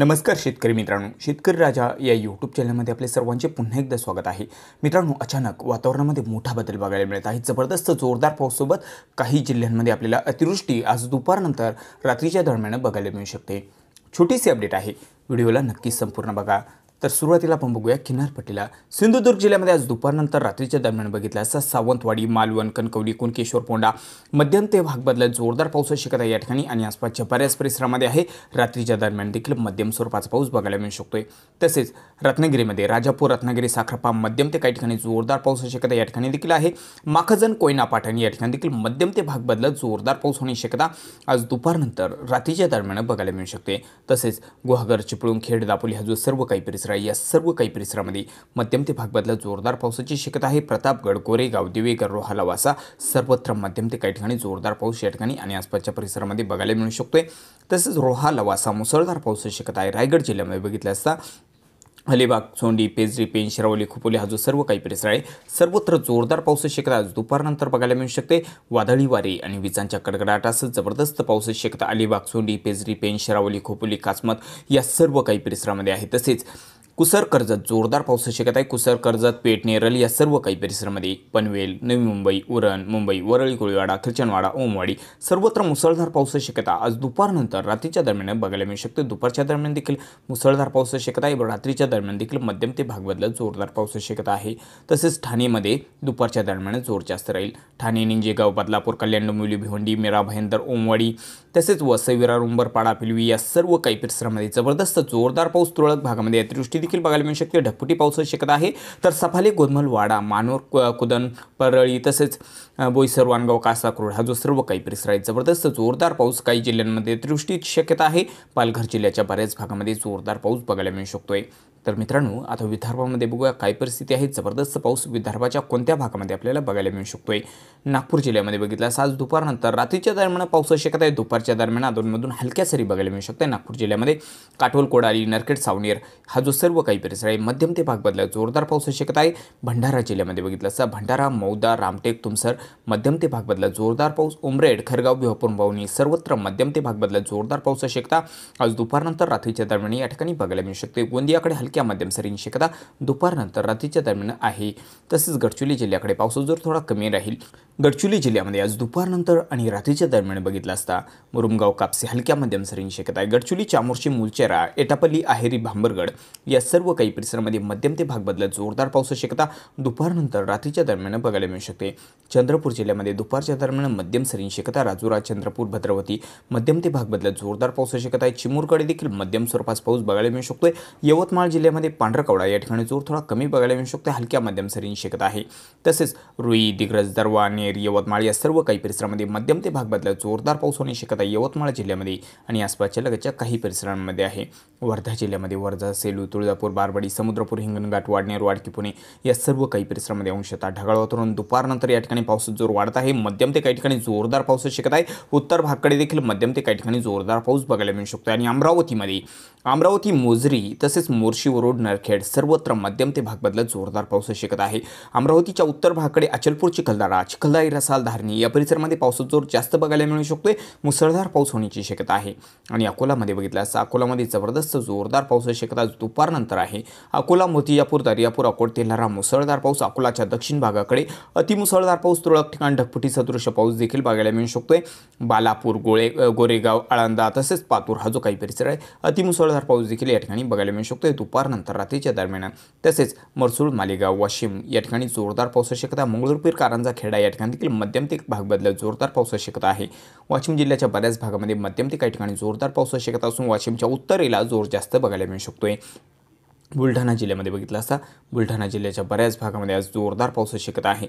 नमस्कार शेतकरी मित्रांनो शेतकरी राजा या यूट्यूब चॅनलमध्ये आपले सर्वांचे पुन्हा एकदा स्वागत आहे मित्रांनो अचानक वातावरणामध्ये मोठा बदल बघायला मिळत आहे जबरदस्त जोरदार पाऊससोबत काही जिल्ह्यांमध्ये आपल्याला अतिवृष्टी आज दुपारनंतर रात्रीच्या दरम्यान बघायला मिळू शकते छोटीशी अपडेट आहे व्हिडिओला नक्की संपूर्ण बघा तर सुरुवातीला आपण बघूया किनारपट्टीला सिंधुदुर्ग जिल्ह्यामध्ये आज दुपारनंतर रात्रीच्या दरम्यान बघितलं असता सावंतवाडी मालवण कणकवली कुणकेश्वर पोंडा मध्यम ते भाग बदलत जोरदार पाऊस शक्यता या ठिकाणी आणि आसपासच्या बऱ्याच परिसरामध्ये आहे रात्रीच्या दरम्यान देखील मध्यम स्वरूपाचा पाऊस बघायला मिळू शकतोय तसेच रत्नागिरीमध्ये राजापूर रत्नागिरी साखरपा मध्यम ते काही ठिकाणी जोरदार पाऊस शक्यता या ठिकाणी देखील आहे माखजन कोयना पाठण या ठिकाणी देखील मध्यम ते भाग बदलत जोरदार पाऊस होण्याची शक्यता आज दुपारनंतर रात्रीच्या दरम्यान बघायला मिळू शकते तसेच गुहागर चिपळूण खेड दापोली हा जो सर्व काही परिसर या सर्व काही परिसरामध्ये मध्यम ते भागबदला जोरदार पावसाची शक्यता आहे प्रतापगड कोरेगाव दिवेगर रोहाला लवासा सर्वत्र मध्यम ते काही ठिकाणी जोरदार पाऊस या ठिकाणी आणि आसपासच्या परिसरामध्ये बघायला मिळू शकतोय तसेच रोहा लवासा मुसळधार पावसाची शक्यता आहे रायगड जिल्ह्यामध्ये बघितलं असता अलिबाग सोंडी पेजरी पेन शिरावली खोपोली हा जो सर्व काही परिसर आहे सर्वत्र जोरदार पावसाची शक्यता आज दुपारनंतर बघायला मिळू शकते वादळी वारे आणि विजांच्या कडकडाटासह जबरदस्त पावसाची शक्यता अलिबाग सोंडी पेजरी पेन शिरावली खोपोली कासमत या सर्व काही परिसरामध्ये आहे तसेच कुसर कर्जत जोरदार पाऊस शक्यता आहे कुसर कर्जत पेठ या सर्व काही परिसरामध्ये पनवेल नवी मुंबई उरण मुंबई वरळी कोळीवाडा खिरचनवाडा ओमवाडी सर्वत्र मुसळधार पाऊस शक्यता आज दुपारनंतर रात्रीच्या दरम्यान बघायला मिळू शकते दुपारच्या दरम्यान देखील मुसळधार पाऊस शक्यता आहे रात्रीच्या दरम्यान देखील मध्यम ते भागबदला जोरदार पाऊस शक्यता आहे तसेच ठाणेमध्ये दुपारच्या दरम्यान जोर जास्त राहील ठाणे निंजेगाव बदलापूर कल्याण डोंबिवली भिवंडी मेरा भायंदर ओमवाडी तसेच वसई विरा पाडा पिलवी या सर्व काही परिसरामध्ये जबरदस्त जोरदार पाऊस तुरळक भागामध्ये अतिवृष्टी देखील बघायला मिळू शकते ढकपुटी पावसाची शक्यता आहे तर सफाली वाडा मानोर कुदन परळी तसेच बोईसर वानगाव कासाक्रोड हा जो सर्व काही परिसर आहे जबरदस्त जोरदार पाऊस काही जिल्ह्यांमध्ये दृष्टीची शक्यता आहे पालघर जिल्ह्याच्या बऱ्याच भागामध्ये जोरदार पाऊस बघायला मिळू शकतोय तर मित्रांनो आता विदर्भामध्ये बघूया काय परिस्थिती आहे जबरदस्त पाऊस विदर्भाच्या कोणत्या भागामध्ये आपल्याला बघायला मिळू शकतो आहे नागपूर जिल्ह्यामध्ये बघितला आज दुपारनंतर रात्रीच्या दरम्यान पाऊस शक्यता आहे दुपारच्या दरम्यान अधूनमधून हलक्या सरी बघायला मिळू शकते नागपूर जिल्ह्यामध्ये काटोल कोडारी नरखेड सावनेर हा जो सर्व काही परिसर आहे मध्यम ते भाग बदला जोरदार पाऊस शक्यता आहे भंडारा जिल्ह्यामध्ये बघितलं असं भंडारा मौदा रामटेक तुमसर मध्यम ते भाग बदला जोरदार पाऊस उमरेड खरगाव विहपूर बावणी सर्वत्र मध्यम ते भाग बदला जोरदार पाऊस शक्यता आज दुपारनंतर रात्रीच्या दरम्यान या ठिकाणी बघायला मिळू शकते गोंदियाकडे हलक्या हलक्या सरी शक्यता दुपारनंतर रात्रीच्या दरम्यान आहे तसेच गडचिरोली जिल्ह्याकडे पावस जोर थोडा कमी राहील गडचिरोली जिल्ह्यामध्ये आज दुपारनंतर आणि रात्रीच्या दरम्यान बघितला असता मुरुमगाव कापसे हलक्या मध्यम सरींची शक्यता आहे गडचिरोली चामोर्शी मुलचेरा एटापल्ली आहेरी भांबरगड या सर्व काही परिसरामध्ये मध्यम ते भाग बदलत जोरदार पाऊस शक्यता दुपारनंतर रात्रीच्या दरम्यान बघायला मिळू शकते चंद्रपूर जिल्ह्यामध्ये दुपारच्या दरम्यान मध्यम सरींची शक्यता राजुरा चंद्रपूर भद्रवती मध्यम ते भाग बदलत जोरदार पाऊस शक्यता आहे चिमूरकडे देखील मध्यम स्वरूपाचा पाऊस बघायला मिळू शकतोय यवतमाळ जिल्ह्यामध्ये पांढरकवडा या ठिकाणी जोर थोडा कमी बघायला मिळू शकतो हलक्या मध्यम सरीने शिकत आहे तसेच रुई दिग्रज दरवा नेर यवतमाळ या सर्व काही परिसरामध्ये मध्यम ते भाग बदला जोरदार पाऊस होणे शकत आहे यवतमाळ जिल्ह्यामध्ये आणि आसपासच्या लगतच्या काही परिसरांमध्ये आहे वर्धा जिल्ह्यामध्ये वर्धा सेलू तुळजापूर बारबडी समुद्रपूर हिंगणघाट वाडनेर वाडकी पुणे या सर्व काही परिसरामध्ये अंशतः ढगाळ वातावरण दुपारनंतर या ठिकाणी पाऊस जोर वाढत आहे मध्यम ते काही ठिकाणी जोरदार पाऊस शिकत आहे उत्तर भागकडे देखील मध्यम ते काही ठिकाणी जोरदार पाऊस बघायला मिळू शकतो आणि अमरावतीमध्ये अमरावती मोजरी तसेच मोर्शी रोड नरखेड सर्वत्र मध्यम ते भाग बदलत जोरदार पाऊस शिकत आहे अमरावतीच्या उत्तर भागाकडे अचलपूर चिखलदारा चिखलदारी रसाल धारणी या परिसरामध्ये पावसाचा जोर जास्त बघायला मिळू शकतोय मुसळधार पाऊस होण्याची शक्यता आहे आणि अकोलामध्ये बघितलं असता अकोलामध्ये जबरदस्त जोरदार पाऊस शक्यता दुपारनंतर आहे अकोला मोतियापूर दर्यापूर अकोट तेल्हारा मुसळधार पाऊस अकोलाच्या दक्षिण भागाकडे अतिमुसळधार पाऊस तुरळक ठिकाण ढगपटी सदृश पाऊस देखील बघायला मिळू शकतोय बालापूर गोळे गोरेगाव आळंदा तसेच पातूर हा जो काही परिसर आहे अतिमुसळधार पाऊस देखील या ठिकाणी बघायला मिळू शकतोय दुपार दुपारनंतर रात्रीच्या दरम्यान तसेच मरसूळ मालेगाव वाशिम या ठिकाणी जोरदार पावसाची शक्यता मंगळूरपीर कारंजा खेडा या ठिकाणी देखील मध्यम ते भाग बदलत जोरदार पाऊस शक्यता आहे वाशिम जिल्ह्याच्या बऱ्याच भागामध्ये मध्यम ते काही ठिकाणी जोरदार पाऊस शक्यता असून वाशिमच्या उत्तरेला जोर जास्त बघायला मिळू शकतोय बुलढाणा जिल्ह्यामध्ये बघितलं असता बुलढाणा जिल्ह्याच्या बऱ्याच भागामध्ये आज जोरदार पाऊस शक्यता आहे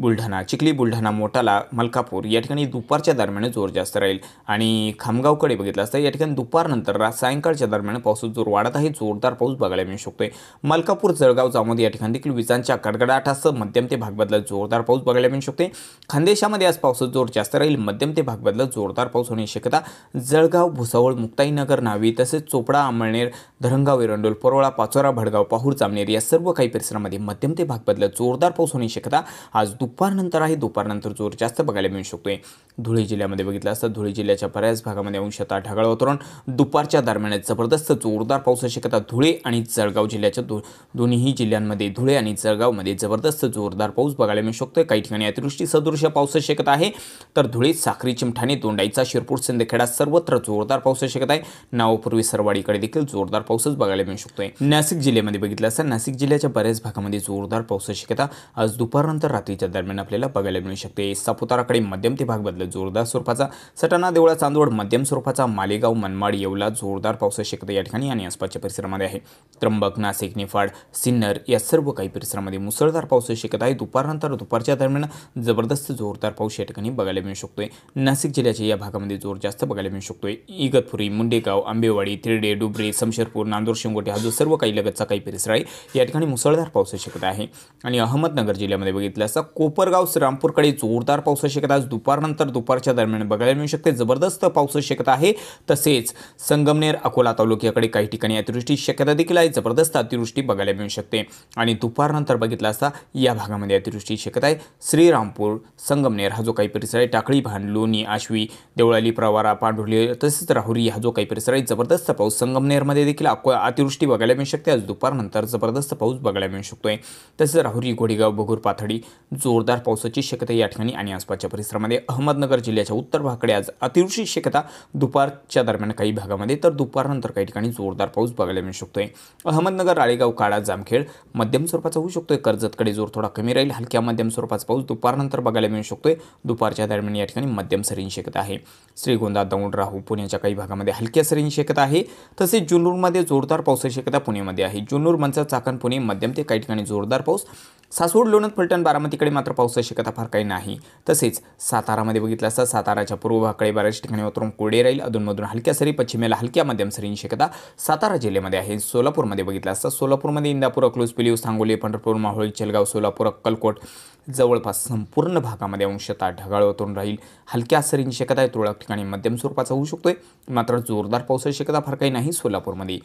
बुलढाणा चिखली बुलढाणा मोटाला मलकापूर या ठिकाणी दुपारच्या दरम्यान जोर जास्त राहील आणि खामगावकडे बघितलं असतं या ठिकाणी दुपारनंतर सायंकाळच्या दरम्यान पाऊस जोर वाढत आहे जोरदार पाऊस बघायला मिळू शकतोय मलकापूर जळगाव जामोद या ठिकाणी देखील विजांच्या कडकडाटासह मध्यम ते भागबदला जोरदार पाऊस बघायला मिळू शकते खानदेशामध्ये आज पावसाचा जोर जास्त राहील मध्यम ते भागबदला जोरदार पाऊस होण्याची शक्यता जळगाव भुसावळ मुक्ताईनगर नावी तसेच चोपडा अमळनेर धरणगाव एरंडोल परोळा पाचोरा भडगाव पाहूर जामनेर या सर्व काही परिसरामध्ये मध्यम ते भागबदला जोरदार पाऊस होण्याची शक्यता आज दुपारनंतर आहे दुपारनंतर जोर जास्त बघायला मिळू आहे धुळे जिल्ह्यामध्ये बघितलं असता धुळे जिल्ह्याच्या बऱ्याच भागामध्ये अंशतः ढगाळ वातावरण दुपारच्या दरम्यान जबरदस्त जोरदार पावसाची शक्यता धुळे आणि जळगाव जिल्ह्याच्या दो दोन्हीही जिल्ह्यांमध्ये धुळे आणि जळगावमध्ये जबरदस्त जोरदार पाऊस बघायला मिळू शकतो काही ठिकाणी अतिवृष्टी सदृश्य पावसाची शक्यता आहे तर धुळे साखरी चिमठाणे दोंडाईचा शिरपूर सिंदखेडा सर्वत्र जोरदार पावसाची शक्यता आहे नावापूर्वी सरवाडीकडे देखील जोरदार पाऊसच बघायला मिळू शकतोय नाशिक जिल्ह्यामध्ये बघितलं असता नाशिक जिल्ह्याच्या बऱ्याच भागामध्ये जोरदार पावसाची शक्यता आज दुपारनंतर रात्रीच्या दरम्यान आपल्याला बघायला मिळू शकते सापुताराकडे मध्यम ते भाग बदलत जोरदार स्वरूपाचा सटाणा देवळा चांदवड मध्यम स्वरूपाचा मालेगाव मनमाड येवला जोरदार पावसाची शक्यता या ठिकाणी आणि आसपासच्या परिसरामध्ये आहे त्र्यंबक नाशिक निफाड सिन्नर या सर्व काही परिसरामध्ये मुसळधार पावस शक्यता आहे दुपारनंतर दुपारच्या दरम्यान जबरदस्त जोरदार पाऊस या ठिकाणी बघायला मिळू शकतोय नाशिक जिल्ह्याच्या या भागामध्ये जोर जास्त बघायला मिळू शकतोय इगतपुरी मुंडेगाव आंबेवाडी तिरडे डुबरे समशेरपूर नांदूर शिंगोटे हा जो सर्व काही लगतचा काही परिसर आहे या ठिकाणी मुसळधार पाऊस शक्यता आहे आणि अहमदनगर जिल्ह्यामध्ये बघितलं असं कोपरगाव श्रीरामपूरकडे जोरदार पावसाची शक्यता आज दुपारनंतर दुपारच्या दरम्यान बघायला मिळू शकते जबरदस्त पाऊस शक्यता आहे तसेच संगमनेर अकोला तालुक्याकडे काही ठिकाणी अतिवृष्टी शक्यता देखील आहे जबरदस्त अतिवृष्टी बघायला मिळू शकते आणि दुपारनंतर बघितला असता या भागामध्ये अतिवृष्टी शक्यता आहे श्रीरामपूर संगमनेर हा जो काही परिसर आहे टाकळी भान लोणी आश्वी देवळाली प्रवारा पांढुर्ली तसेच राहुरी हा जो काही परिसर आहे जबरदस्त पाऊस संगमनेरमध्ये देखील अतिवृष्टी बघायला मिळू शकते आज दुपारनंतर जबरदस्त पाऊस बघायला मिळू शकतोय तसेच राहुरी घोडेगाव बघूर पाथडी जोरदार पावसाची शक्यता या ठिकाणी आणि आसपासच्या परिसरामध्ये अहमदनगर जिल्ह्याच्या उत्तर भागाकडे आज अतिवृष्टी शक्यता दुपारच्या दरम्यान काही भागामध्ये तर दुपारनंतर काही ठिकाणी जोरदार पाऊस बघायला मिळू शकतोय अहमदनगर राळेगाव काळा जामखेड मध्यम स्वरूपाचा होऊ शकतोय कर्जतकडे जोर थोडा कमी राहील हलक्या मध्यम स्वरूपाचा पाऊस दुपारनंतर बघायला मिळू शकतोय दुपारच्या दरम्यान या ठिकाणी मध्यम सरींची शक्यता आहे श्रीगोंदा दौंड राहू पुण्याच्या काही भागामध्ये हलक्या सरींची शक्यता आहे तसेच जुन्नूरमध्ये जोरदार पावसाची शक्यता पुण्यामध्ये आहे जुन्नूर मंचा चाकण पुणे मध्यम ते काही ठिकाणी जोरदार पाऊस सासवड लोणंद फलटण बारामतीकडे मात्र पावसाची शक्यता फार काही नाही तसेच सातारामध्ये बघितलं असता साताराच्या पूर्व भागाकडे बऱ्याच ठिकाणी उतरून कोरडे राहील अधूनमधून हलक्या सरी पश्चिमेला हलक्या मध्यम सरींची शक्यता सातारा जिल्ह्यामध्ये आहे सोलापूरमध्ये बघितलं असता सोलापूरमध्ये इंदापूर अकलूज पिलीव सांगोली पंढरपूर माहोळी चेलगाव सोलापूर अक्कलकोट जवळपास संपूर्ण भागामध्ये अंशतः ढगाळ उतरून राहील हलक्या सरींची शक्यता आहे तुरळक ठिकाणी मध्यम स्वरूपाचा होऊ शकतोय मात्र जोरदार पावसाची शक्यता फार काही नाही सोलापूरमध्ये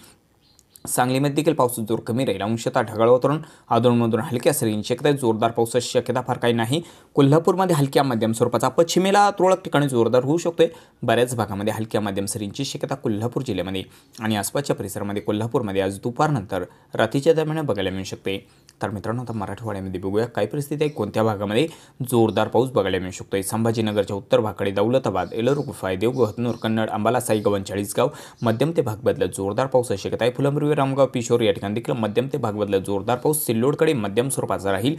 सांगलीमध्ये देखील पावसाचा जोर कमी राहील अंशतः ढगाळ वातावरण अधूनमधून हलक्या सरींची शक्यता जोरदार पावसाची शक्यता फार काही नाही कोल्हापूरमध्ये हलक्या मध्यम स्वरूपाचा पश्चिमेला तुरळक ठिकाणी जोरदार होऊ शकतोय बऱ्याच भागामध्ये हलक्या मध्यम सरींची शक्यता कोल्हापूर जिल्ह्यामध्ये आणि आसपासच्या परिसरामध्ये कोल्हापूरमध्ये आज दुपारनंतर रात्रीच्या दरम्यान बघायला मिळू शकते तर मित्रांनो आता मराठवाड्यामध्ये बघूया काय परिस्थिती आहे कोणत्या भागामध्ये जोरदार पाऊस बघायला मिळू शकतो संभाजीनगरच्या उत्तर भागाकडे दौलताबाद एलरू गुफाय देवगड कन्नड अंबाला साईगवन चाळीसगाव मध्यम ते भागबदला जोरदार पाऊस शक्यता आहे फुलंबरी रामगाव पिशोर या ठिकाणी देखील मध्यम ते भागबदला जोरदार पाऊस सिल्लोडकडे मध्यम स्वरूपाचा राहील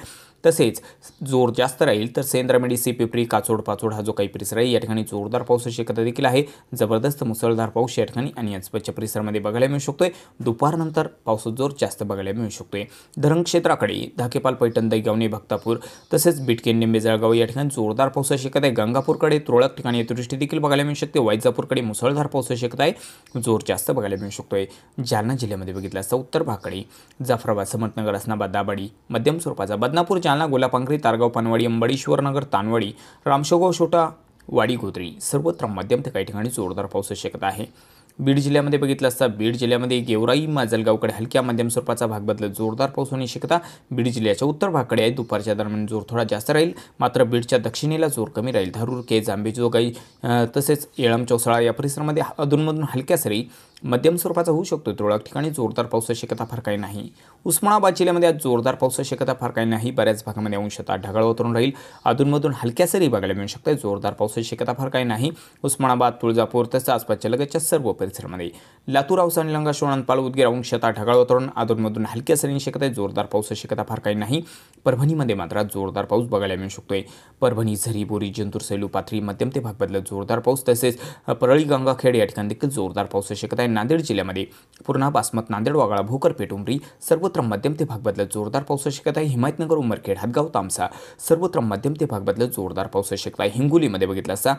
तसेच जोर जास्त राहील तर सेंद्रामेडी सी पिपरी काचोड पाचोड हा जो काही परिसर आहे या ठिकाणी जोरदार अशी शक्यता देखील आहे जबरदस्त मुसळधार पाऊस या ठिकाणी आणि आजपासच्या परिसरामध्ये बघायला मिळू शकतोय दुपारनंतर पावसाचा जोर जास्त बघायला मिळू शकतोय धरण केंद्राकडे धाकेपाल पैठण दैगावणी भक्तापूर तसेच बिटके निंबे जळगाव या ठिकाणी जोरदार पाऊस असू आहे गंगापूरकडे तुरळक ठिकाणी अतिवृष्टी देखील बघायला मिळू शकते वैजापूरकडे मुसळधार पाऊस असू शकत आहे जोर जास्त बघायला मिळू शकतो आहे जालना जिल्ह्यामध्ये बघितलं असता उत्तर भागकडे जाफराबाद समर्थनगर असनाबाद दाबाडी मध्यम स्वरूपाचा बदनापूर जालना गोलापांगरी तारगाव पानवाडी नगर तानवाडी रामशोगाव छोटा वाडी गोदरी सर्वत्र मध्यम ते काही ठिकाणी जोरदार पाऊस शक्यता आहे बीड जिल्ह्यामध्ये बघितलं असता बीड जिल्ह्यामध्ये गेवराई माजलगावकडे हलक्या मध्यम स्वरूपाचा भाग बदलत जोरदार पाऊस होण्याची शक्यता बीड जिल्ह्याच्या उत्तर भागकडे आहे दुपारच्या दरम्यान जोर थोडा जास्त राहील मात्र बीडच्या दक्षिणेला जोर कमी राहील धारूर के जांबेजोगाई तसेच येळम चौसाळा या परिसरामध्ये अधूनमधून हलक्या सरी मध्यम स्वरूपाचा होऊ शकतो तुरळक ठिकाणी जोरदार पावसाची शक्यता फार काही नाही उस्मानाबाद जिल्ह्यामध्ये आज जोरदार पावसाची शक्यता फार काही नाही बऱ्याच भागामध्ये अंशतः ढगाळ वातावरण राहील अधूनमधून हलक्या सरी बघायला मिळू शकतात जोरदार पावसाची शक्यता फार काही नाही उस्मानाबाद तुळजापूर तसंच आसपासच्या लगतच्या सर्व परिसरामध्ये लातूर औसा निलंगा शोणान उदगीर अंशतः ढगाळ वातावरण अधूनमधून हलक्या सरी शक्यता जोरदार पाऊस शक्यता फार काही नाही परभणीमध्ये मात्र जोरदार पाऊस बघायला मिळू शकतोय परभणी झरी बोरी जंतूर सैलू पाथरी मध्यम ते भाग बदलत जोरदार पाऊस तसेच परळी गंगाखेड या ठिकाणी देखील जोरदार पावसाची शक्यता नांदेड जिल्ह्यामध्ये पूर्णा बासमत नांदेड वागळा भोकर पेटुंबरी सर्वत्र मध्यम ते भाग बदलत जोरदार पाऊस शक्यता आहे हिमायतनगर उमरखेड हातगाव तामसा सर्वत्र मध्यम ते भाग बदलत जोरदार पाऊस शक्यता आहे हिंगोलीमध्ये बघितलं असता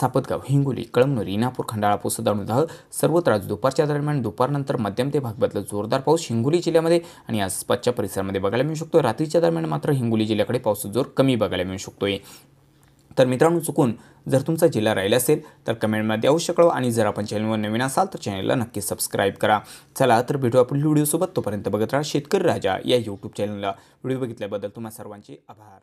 सापतगाव हिंगोली कळमनुरी नापूर खंडाळा पोसदाणुधाळ सर्वत्र आज दुपारच्या दरम्यान दुपारनंतर मध्यम ते भाग बदलत जोरदार पाऊस हिंगोली जिल्ह्यामध्ये आणि आसपासच्या परिसरामध्ये बघायला मिळू शकतो रात्रीच्या दरम्यान मात्र हिंगोली जिल्ह्याकडे पाऊस जोर कमी बघायला मिळू शकतोय तर मित्रांनो चुकून जर तुमचा जिल्हा राहिला असेल तर कमेंटमध्ये अवश्य कळवा आणि जर आपण चॅनलवर नवीन असाल तर चॅनलला नक्की सबस्क्राईब करा चला तर भेटू आपण व्हिडिओसोबत तोपर्यंत बघत राहा शेतकरी राजा या यूट्यूब चॅनलला व्हिडिओ बघितल्याबद्दल तुम्हा सर्वांचे आभार